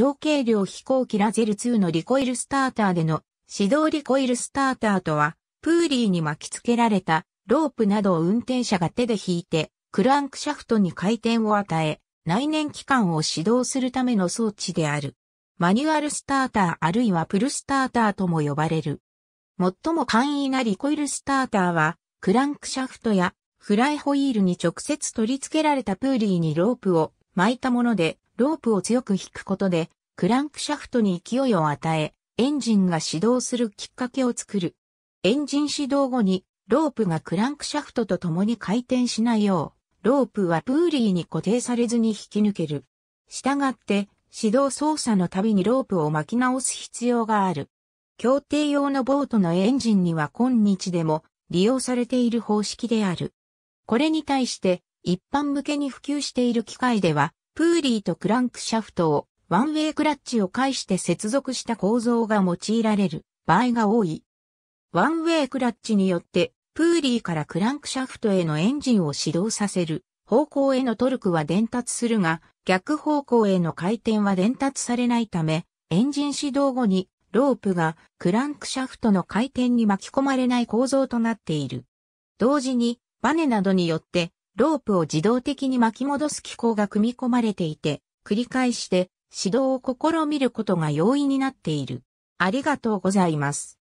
超軽量飛行機ラゼル2のリコイルスターターでの指導リコイルスターターとは、プーリーに巻き付けられたロープなどを運転者が手で引いて、クランクシャフトに回転を与え、内燃機関を指導するための装置である。マニュアルスターターあるいはプルスターターとも呼ばれる。最も簡易なリコイルスターターは、クランクシャフトやフライホイールに直接取り付けられたプーリーにロープを巻いたもので、ロープを強く引くことで、クランクシャフトに勢いを与え、エンジンが始動するきっかけを作る。エンジン始動後に、ロープがクランクシャフトと共に回転しないよう、ロープはプーリーに固定されずに引き抜ける。従って、始動操作のたびにロープを巻き直す必要がある。協定用のボートのエンジンには今日でも利用されている方式である。これに対して一般向けに普及している機械ではプーリーとクランクシャフトをワンウェイクラッチを介して接続した構造が用いられる場合が多い。ワンウェイクラッチによってプーリーからクランクシャフトへのエンジンを始動させる方向へのトルクは伝達するが逆方向への回転は伝達されないためエンジン始動後にロープがクランクシャフトの回転に巻き込まれない構造となっている。同時にバネなどによってロープを自動的に巻き戻す機構が組み込まれていて、繰り返して指導を試みることが容易になっている。ありがとうございます。